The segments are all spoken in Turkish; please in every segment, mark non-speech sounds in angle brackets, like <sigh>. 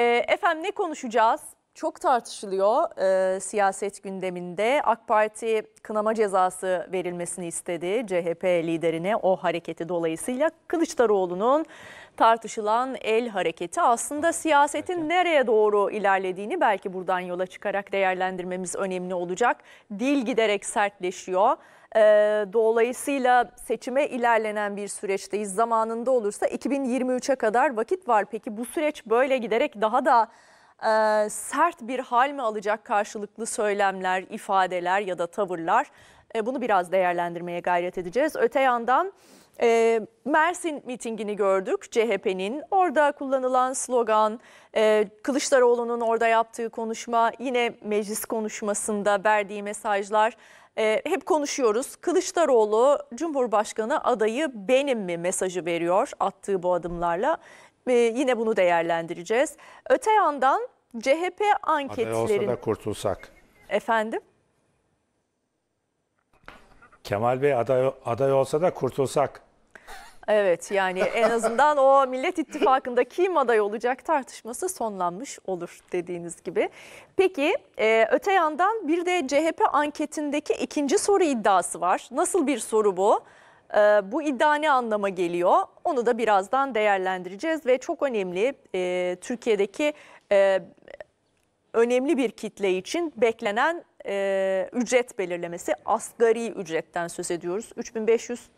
Ee, efendim ne konuşacağız? Çok tartışılıyor e, siyaset gündeminde. AK Parti kınama cezası verilmesini istedi CHP liderine o hareketi dolayısıyla Kılıçdaroğlu'nun tartışılan el hareketi aslında siyasetin nereye doğru ilerlediğini belki buradan yola çıkarak değerlendirmemiz önemli olacak. Dil giderek sertleşiyor. E, dolayısıyla seçime ilerlenen bir süreçteyiz. Zamanında olursa 2023'e kadar vakit var. Peki bu süreç böyle giderek daha da e, sert bir hal mi alacak karşılıklı söylemler, ifadeler ya da tavırlar? E, bunu biraz değerlendirmeye gayret edeceğiz. Öte yandan... E, Mersin mitingini gördük CHP'nin. Orada kullanılan slogan, e, Kılıçdaroğlu'nun orada yaptığı konuşma, yine meclis konuşmasında verdiği mesajlar e, hep konuşuyoruz. Kılıçdaroğlu Cumhurbaşkanı adayı benim mi mesajı veriyor attığı bu adımlarla. E, yine bunu değerlendireceğiz. Öte yandan CHP anketlerin... Aday olsa da kurtulsak. Efendim? Kemal Bey aday, aday olsa da kurtulsak. Evet yani en azından o Millet İttifakı'nda kim aday olacak tartışması sonlanmış olur dediğiniz gibi. Peki e, öte yandan bir de CHP anketindeki ikinci soru iddiası var. Nasıl bir soru bu? E, bu iddia ne anlama geliyor? Onu da birazdan değerlendireceğiz ve çok önemli e, Türkiye'deki e, önemli bir kitle için beklenen e, ücret belirlemesi asgari ücretten söz ediyoruz.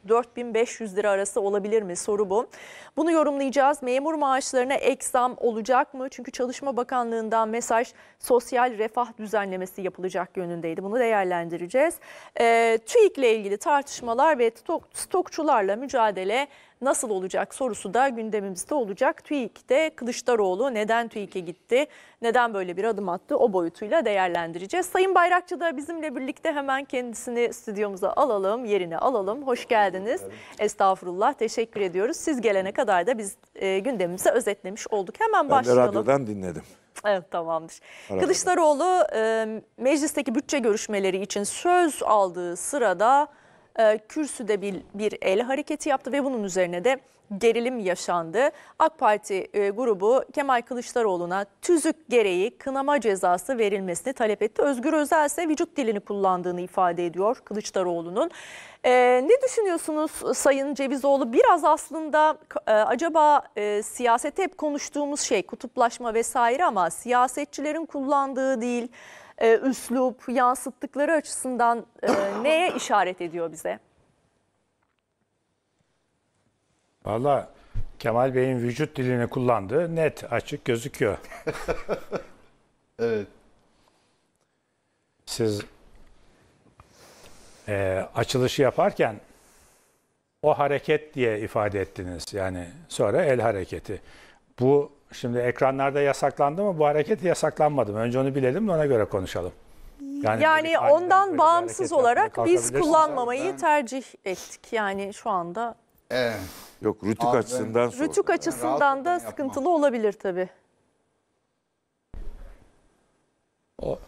3500-4500 lira arası olabilir mi soru bu. Bunu yorumlayacağız. Memur maaşlarına ek zam olacak mı? Çünkü Çalışma Bakanlığı'ndan mesaj sosyal refah düzenlemesi yapılacak yönündeydi. Bunu değerlendireceğiz. E, ee, TÜİK ile ilgili tartışmalar ve stok, stokçularla mücadele nasıl olacak sorusu da gündemimizde olacak. TÜİK'te Kılıçdaroğlu neden TÜİK'e gitti, neden böyle bir adım attı o boyutuyla değerlendireceğiz. Sayın Bayrakçı da bizimle birlikte hemen kendisini stüdyomuza alalım, yerine alalım. Hoş geldiniz. Estağfurullah, teşekkür ediyoruz. Siz gelene kadar da biz e, gündemimize özetlemiş olduk. Hemen başlayalım. Ben de radyodan dinledim. Evet tamamdır. Arada. Kılıçdaroğlu e, meclisteki bütçe görüşmeleri için söz aldığı sırada e, kürsüde bir, bir el hareketi yaptı ve bunun üzerine de gerilim yaşandı. AK Parti e, grubu Kemal Kılıçdaroğlu'na tüzük gereği kınama cezası verilmesini talep etti. Özgür Özel ise vücut dilini kullandığını ifade ediyor Kılıçdaroğlu'nun. E, ne düşünüyorsunuz Sayın Cevizoğlu? Biraz aslında e, acaba e, siyasete hep konuştuğumuz şey kutuplaşma vesaire ama siyasetçilerin kullandığı değil e, üslup, yansıttıkları açısından e, <coughs> neye işaret ediyor bize? Valla Kemal Bey'in vücut dilini kullandığı net, açık gözüküyor. <laughs> evet. Siz e, açılışı yaparken o hareket diye ifade ettiniz. Yani sonra el hareketi. Bu Şimdi ekranlarda yasaklandı mı bu hareket yasaklanmadı mı? Önce onu bilelim de ona göre konuşalım. Yani, yani ondan bağımsız olarak biz kullanmamayı zaten. tercih ettik. Yani şu anda ee, yok rütük Abi, açısından ben, rütük açısından da sıkıntılı olabilir tabi. O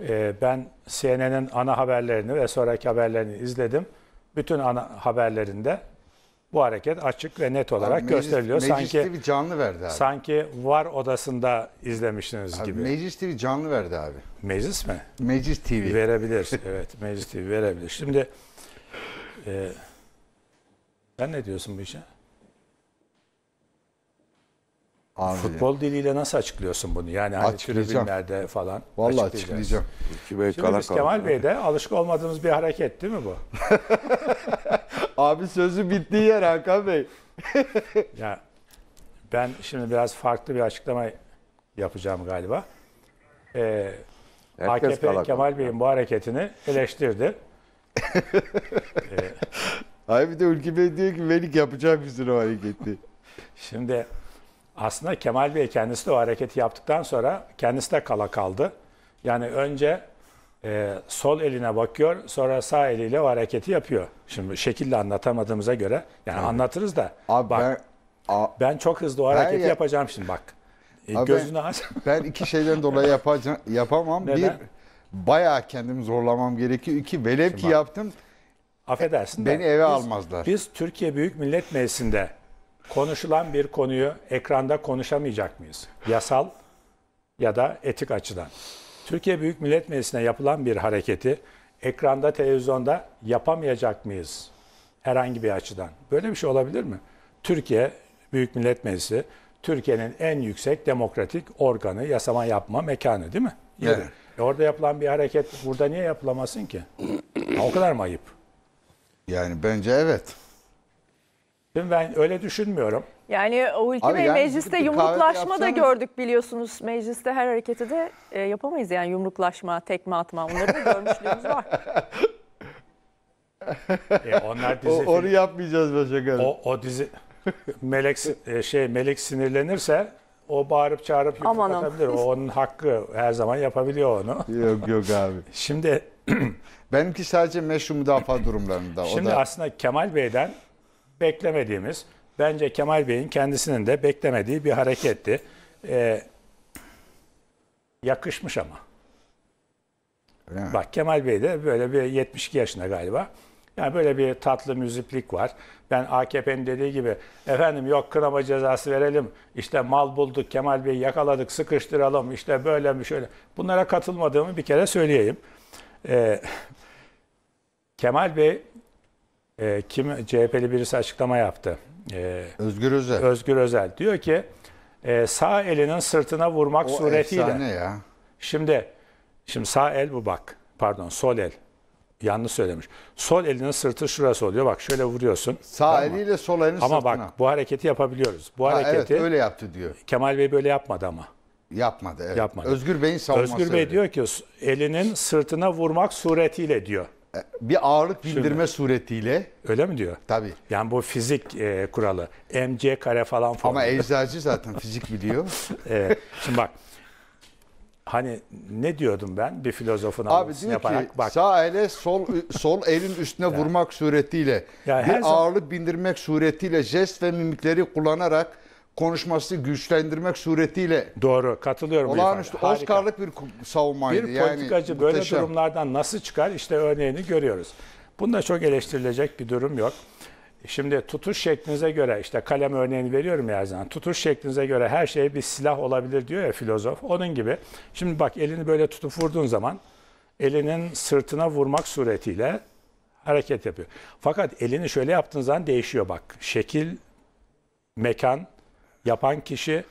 e, ben CNN'in ana haberlerini ve sonraki haberlerini izledim. Bütün ana haberlerinde bu hareket açık ve net olarak meclis, gösteriliyor. Meclis sanki TV canlı verdi abi. Sanki var odasında izlemişsiniz abi, gibi. Meclis TV canlı verdi abi. Meclis mi? Meclis TV. Verebilir. <laughs> evet, Meclis TV verebilir. Şimdi e, sen ne diyorsun bu işe? Abi Futbol diliyle nasıl açıklıyorsun bunu? Yani hani tribünlerde falan. Valla açıklayacağım. Şimdi kala biz Kemal Bey'de alışık olmadığımız bir hareket değil mi bu? <laughs> Abi sözü bittiği yer Hakan Bey. <laughs> ya ben şimdi biraz farklı bir açıklama yapacağım galiba. Ee, Herkes AKP kalak Kemal Bey'in bu hareketini eleştirdi. <laughs> ee, Abi bir de Ülkü Bey diyor ki Melik yapacak mısın o hareketi? Şimdi aslında Kemal Bey kendisi de o hareketi yaptıktan sonra kendisi de kala kaldı. Yani önce e, sol eline bakıyor sonra sağ eliyle o hareketi yapıyor. Şimdi şekilde anlatamadığımıza göre yani evet. anlatırız da. Abi bak, ben, a, ben çok hızlı o hareketi ya, yapacağım şimdi bak. E, abi gözünü aç. <laughs> Ben iki şeyden dolayı yapacağım, yapamam. Neden? Bir bayağı kendimi zorlamam gerekiyor. İki velev şimdi ki bak, yaptım. Affedersin. Beni de, eve biz, almazlar. Biz Türkiye Büyük Millet Meclisi'nde Konuşulan bir konuyu ekranda konuşamayacak mıyız? Yasal ya da etik açıdan. Türkiye Büyük Millet Meclisi'ne yapılan bir hareketi ekranda, televizyonda yapamayacak mıyız? Herhangi bir açıdan. Böyle bir şey olabilir mi? Türkiye Büyük Millet Meclisi Türkiye'nin en yüksek demokratik organı, yasama yapma mekanı değil mi? Yeri. Evet. E orada yapılan bir hareket burada niye yapılamasın ki? o kadar mı ayıp? Yani bence evet ben öyle düşünmüyorum. Yani o ülke Abi yani mecliste yumruklaşma da gördük biliyorsunuz. Mecliste her hareketi de e, yapamayız yani yumruklaşma, tekme atma onları da görmüşlüğümüz var. E, onlar dizi O, onu yapmayacağız başka. O, o dizi melek e, şey melek sinirlenirse o bağırıp çağırıp yumruk Aman O onun hakkı. Her zaman yapabiliyor onu. Yok yok abi. Şimdi <clears throat> Benimki sadece meşru müdafaa durumlarında. o Şimdi da aslında Kemal Bey'den beklemediğimiz, bence Kemal Bey'in kendisinin de beklemediği bir hareketti. Ee, yakışmış ama. Öyle mi? Bak Kemal Bey de böyle bir 72 yaşında galiba. Yani böyle bir tatlı müziplik var. Ben AKP'nin dediği gibi efendim yok kınama cezası verelim. İşte mal bulduk Kemal Bey'i yakaladık sıkıştıralım. İşte böyle mi şöyle. Bunlara katılmadığımı bir kere söyleyeyim. Ee, Kemal Bey e, kim CHP'li birisi açıklama yaptı. E, Özgür Özel. Özgür Özel diyor ki e, sağ elinin sırtına vurmak o suretiyle. Efsane ya. Şimdi şimdi sağ el bu bak. Pardon sol el. Yanlış söylemiş. Sol elinin sırtı şurası oluyor. Bak şöyle vuruyorsun. Sağ tamam eliyle sol elinin ama sırtına. Ama bak bu hareketi yapabiliyoruz. Bu ha, hareketi evet, öyle yaptı diyor. Kemal Bey böyle yapmadı ama. Yapmadı. Evet. Yapmadı. Özgür Bey'in savunması. Özgür Bey öyle. diyor ki elinin sırtına vurmak suretiyle diyor. E, bir ağırlık bindirme Şöyle. suretiyle. Öyle mi diyor? Tabii. Yani bu fizik e, kuralı. MC kare falan falan. Ama eczacı zaten fizik biliyor. <laughs> evet. Şimdi bak. Hani ne diyordum ben bir filozofun Abi diyor yaparak, ki bak. sağ ele sol sol elin üstüne yani. vurmak suretiyle yani bir ağırlık zaman... bindirmek suretiyle jest ve mimikleri kullanarak konuşması güçlendirmek suretiyle Doğru katılıyorum. bu olağanüstü ifade. Harika. Oscar'lık bir savunmaydı. Bir yani politikacı böyle muhteşem. durumlardan nasıl çıkar işte örneğini görüyoruz. Bunda çok eleştirilecek bir durum yok. Şimdi tutuş şeklinize göre işte kalem örneğini veriyorum ya zaman. Tutuş şeklinize göre her şey bir silah olabilir diyor ya filozof. Onun gibi. Şimdi bak elini böyle tutup vurduğun zaman elinin sırtına vurmak suretiyle hareket yapıyor. Fakat elini şöyle yaptığın zaman değişiyor bak. Şekil, mekan, yapan kişi,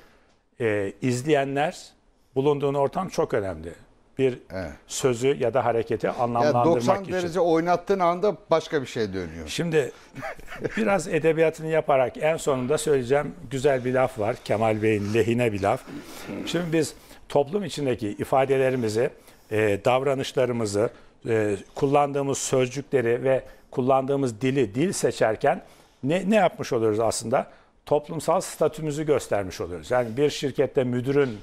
e, izleyenler, bulunduğun ortam çok önemli. Bir evet. sözü ya da hareketi anlamlandırmak için. 90 derece oynattığın anda başka bir şey dönüyor. Şimdi biraz edebiyatını yaparak en sonunda söyleyeceğim güzel bir laf var. Kemal Bey'in lehine bir laf. Şimdi biz toplum içindeki ifadelerimizi, e, davranışlarımızı, e, kullandığımız sözcükleri ve kullandığımız dili, dil seçerken ne, ne yapmış oluyoruz aslında? toplumsal statümüzü göstermiş oluyoruz. Yani bir şirkette müdürün,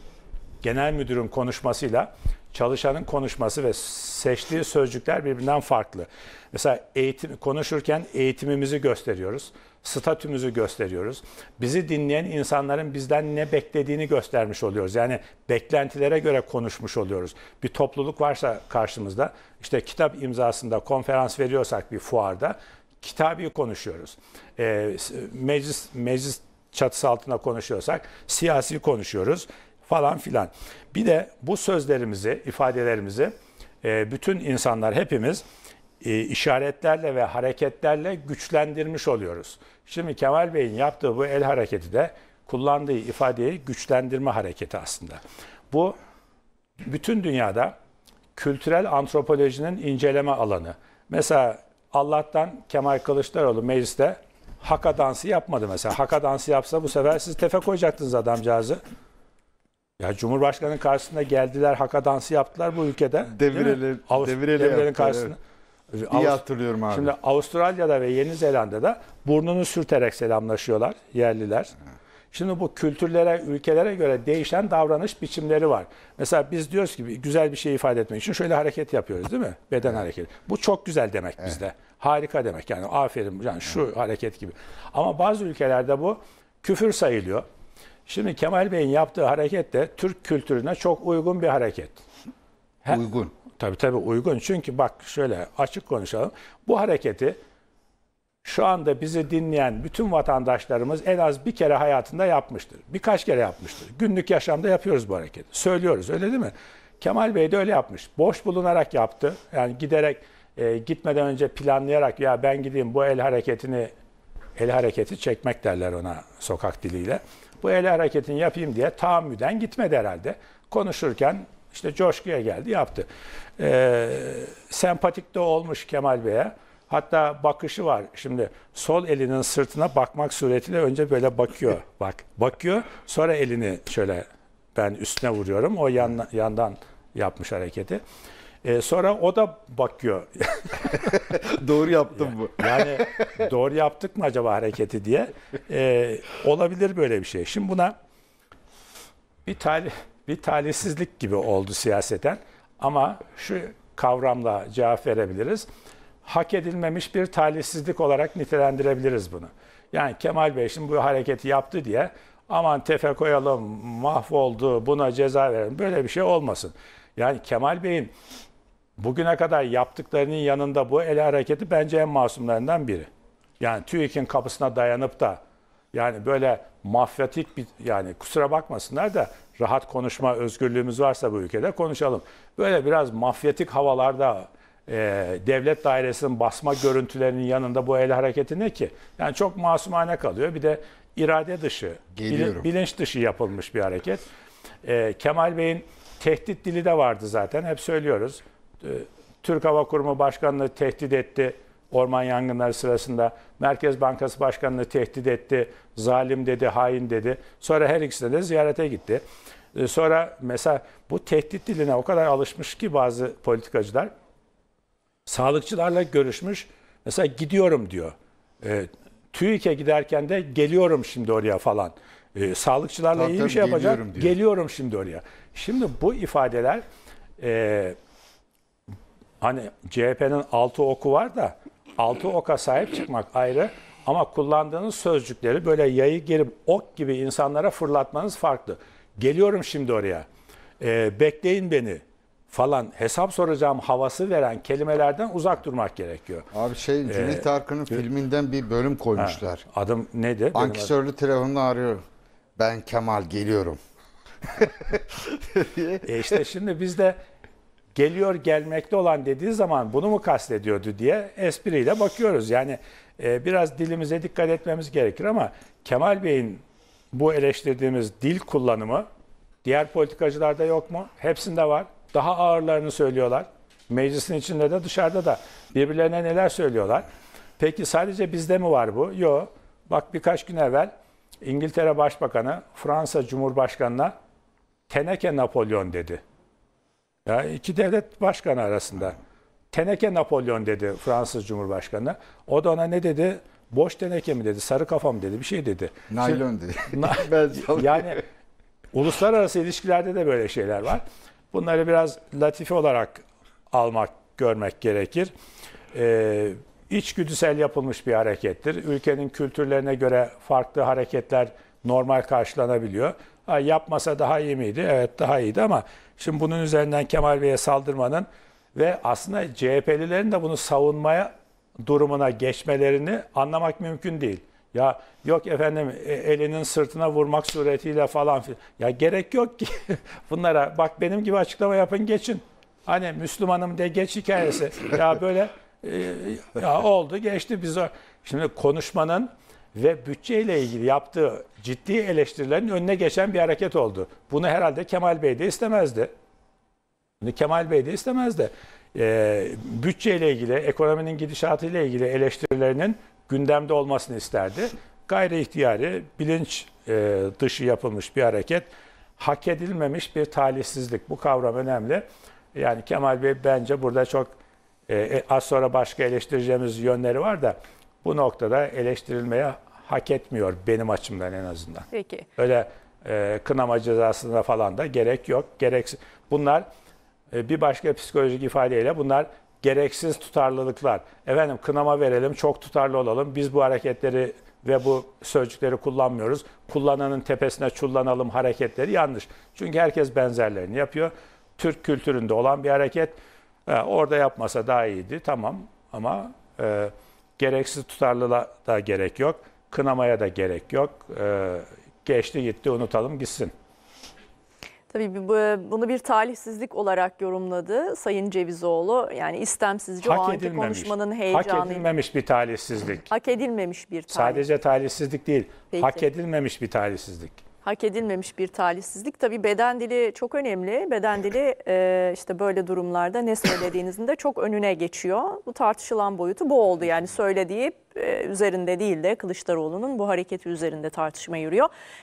genel müdürün konuşmasıyla çalışanın konuşması ve seçtiği sözcükler birbirinden farklı. Mesela eğitim konuşurken eğitimimizi gösteriyoruz, statümüzü gösteriyoruz. Bizi dinleyen insanların bizden ne beklediğini göstermiş oluyoruz. Yani beklentilere göre konuşmuş oluyoruz. Bir topluluk varsa karşımızda işte kitap imzasında konferans veriyorsak bir fuarda kitabi konuşuyoruz. E, meclis meclis çatısı altında konuşuyorsak siyasi konuşuyoruz falan filan. Bir de bu sözlerimizi, ifadelerimizi e, bütün insanlar hepimiz e, işaretlerle ve hareketlerle güçlendirmiş oluyoruz. Şimdi Kemal Bey'in yaptığı bu el hareketi de kullandığı ifadeyi güçlendirme hareketi aslında. Bu bütün dünyada kültürel antropolojinin inceleme alanı. Mesela Allah'tan Kemal Kılıçdaroğlu mecliste haka dansı yapmadı mesela. Haka dansı yapsa bu sefer siz tefe koyacaktınız adamcağızı. Ya Cumhurbaşkanı'nın karşısında geldiler, haka dansı yaptılar bu ülkede. Devireli, Avust- devireli devirelerin karşısına. Evet. Avust- İyi hatırlıyorum abi. Şimdi Avustralya'da ve Yeni Zelanda'da burnunu sürterek selamlaşıyorlar yerliler. Evet. Şimdi bu kültürlere, ülkelere göre değişen davranış biçimleri var. Mesela biz diyoruz ki güzel bir şey ifade etmek için şöyle hareket yapıyoruz değil mi? Beden evet. hareketi. Bu çok güzel demek evet. bizde. Harika demek yani aferin yani şu evet. hareket gibi. Ama bazı ülkelerde bu küfür sayılıyor. Şimdi Kemal Bey'in yaptığı hareket de Türk kültürüne çok uygun bir hareket. Uygun. Tabii tabii uygun. Çünkü bak şöyle açık konuşalım. Bu hareketi şu anda bizi dinleyen bütün vatandaşlarımız en az bir kere hayatında yapmıştır. Birkaç kere yapmıştır. Günlük yaşamda yapıyoruz bu hareketi. Söylüyoruz öyle değil mi? Kemal Bey de öyle yapmış. Boş bulunarak yaptı. Yani giderek e, gitmeden önce planlayarak ya ben gideyim bu el hareketini el hareketi çekmek derler ona sokak diliyle. Bu el hareketini yapayım diye tahammüden gitmedi herhalde. Konuşurken işte coşkuya geldi yaptı. E, sempatik de olmuş Kemal Bey'e. Hatta bakışı var. Şimdi sol elinin sırtına bakmak suretiyle önce böyle bakıyor. <laughs> Bak, bakıyor. Sonra elini şöyle ben üstüne vuruyorum. O yan, yandan yapmış hareketi. Ee, sonra o da bakıyor. <laughs> doğru yaptım mı <laughs> Yani doğru yaptık mı acaba hareketi diye. Ee, olabilir böyle bir şey. Şimdi buna bir talih bir talihsizlik gibi oldu siyaseten. Ama şu kavramla cevap verebiliriz hak edilmemiş bir talihsizlik olarak nitelendirebiliriz bunu. Yani Kemal Bey şimdi bu hareketi yaptı diye aman tefe koyalım, mahvoldu, buna ceza verelim. Böyle bir şey olmasın. Yani Kemal Bey'in bugüne kadar yaptıklarının yanında bu el hareketi bence en masumlarından biri. Yani TÜİK'in kapısına dayanıp da yani böyle mafyatik bir yani kusura bakmasınlar da rahat konuşma özgürlüğümüz varsa bu ülkede konuşalım. Böyle biraz mafyatik havalarda e, devlet dairesinin basma görüntülerinin yanında bu el hareketi ne ki? Yani çok masumane kalıyor. Bir de irade dışı, Geliyorum. bilinç dışı yapılmış bir hareket. E, Kemal Bey'in tehdit dili de vardı zaten. Hep söylüyoruz. E, Türk Hava Kurumu Başkanı'nı tehdit etti orman yangınları sırasında. Merkez Bankası Başkanı'nı tehdit etti. Zalim dedi, hain dedi. Sonra her ikisine de ziyarete gitti. E, sonra mesela bu tehdit diline o kadar alışmış ki bazı politikacılar Sağlıkçılarla görüşmüş. Mesela gidiyorum diyor. E, TÜİK'e giderken de geliyorum şimdi oraya falan. E, sağlıkçılarla Zaten iyi bir şey yapacak. Diyor. Geliyorum şimdi oraya. Şimdi bu ifadeler e, hani CHP'nin altı oku var da altı oka sahip çıkmak ayrı ama kullandığınız sözcükleri böyle yayı gelip ok gibi insanlara fırlatmanız farklı. Geliyorum şimdi oraya. E, bekleyin beni falan hesap soracağım havası veren kelimelerden uzak durmak gerekiyor. Abi şey ee, Cüneyt ee, Arkın'ın filminden bir bölüm koymuşlar. Ha, adım neydi? Ankisörlü telefonla arıyorum. Ben Kemal geliyorum. <laughs> e İşte şimdi biz de geliyor gelmekte olan dediği zaman bunu mu kastediyordu diye espriyle bakıyoruz. Yani e, biraz dilimize dikkat etmemiz gerekir ama Kemal Bey'in bu eleştirdiğimiz dil kullanımı diğer politikacılarda yok mu? Hepsinde var daha ağırlarını söylüyorlar. Meclisin içinde de dışarıda da birbirlerine neler söylüyorlar. Peki sadece bizde mi var bu? Yok. Bak birkaç gün evvel İngiltere Başbakanı Fransa Cumhurbaşkanı'na teneke Napolyon dedi. Ya iki devlet başkanı arasında. Teneke Napolyon dedi Fransız Cumhurbaşkanı. O da ona ne dedi? Boş teneke mi dedi, sarı kafam dedi, bir şey dedi. Naylon dedi. <laughs> yani uluslararası ilişkilerde de böyle şeyler var. Bunları biraz latife olarak almak, görmek gerekir. Ee, içgüdüsel yapılmış bir harekettir. Ülkenin kültürlerine göre farklı hareketler normal karşılanabiliyor. Ha, yapmasa daha iyi miydi? Evet daha iyiydi ama şimdi bunun üzerinden Kemal Bey'e saldırmanın ve aslında CHP'lilerin de bunu savunmaya durumuna geçmelerini anlamak mümkün değil. Ya yok efendim e, elinin sırtına vurmak suretiyle falan filan. Ya gerek yok ki <laughs> bunlara. Bak benim gibi açıklama yapın geçin. Hani Müslümanım de geç hikayesi. ya böyle e, ya oldu geçti biz. O. Şimdi konuşmanın ve bütçeyle ilgili yaptığı ciddi eleştirilerin önüne geçen bir hareket oldu. Bunu herhalde Kemal Bey de istemezdi. Bunu Kemal Bey de istemezdi. Ee, bütçeyle ilgili, ekonominin gidişatıyla ilgili eleştirilerinin gündemde olmasını isterdi. Gayri ihtiyari, bilinç e, dışı yapılmış bir hareket, hak edilmemiş bir talihsizlik. Bu kavram önemli. Yani Kemal Bey bence burada çok e, e, az sonra başka eleştireceğimiz yönleri var da bu noktada eleştirilmeye hak etmiyor benim açımdan en azından. Peki. Öyle e, kınama cezasına falan da gerek yok. Gerek bunlar e, bir başka psikolojik ifadeyle bunlar gereksiz tutarlılıklar. Efendim kınama verelim, çok tutarlı olalım. Biz bu hareketleri ve bu sözcükleri kullanmıyoruz. Kullananın tepesine çullanalım hareketleri yanlış. Çünkü herkes benzerlerini yapıyor. Türk kültüründe olan bir hareket. E, orada yapmasa daha iyiydi. Tamam ama e, gereksiz tutarlılığa da gerek yok. Kınamaya da gerek yok. E, geçti gitti unutalım gitsin. Tabii e, bunu bir talihsizlik olarak yorumladı Sayın Cevizoğlu. Yani istemsizce hak o anki konuşmanın heyecanı. Hak edilmemiş bir talihsizlik. Hak edilmemiş bir talihsizlik. Sadece talihsizlik değil, Peki. hak edilmemiş bir talihsizlik. Hak edilmemiş bir talihsizlik. Tabii beden dili çok önemli. Beden dili e, işte böyle durumlarda ne söylediğinizin de çok önüne geçiyor. Bu tartışılan boyutu bu oldu. Yani söylediği e, üzerinde değil de Kılıçdaroğlu'nun bu hareketi üzerinde tartışma yürüyor.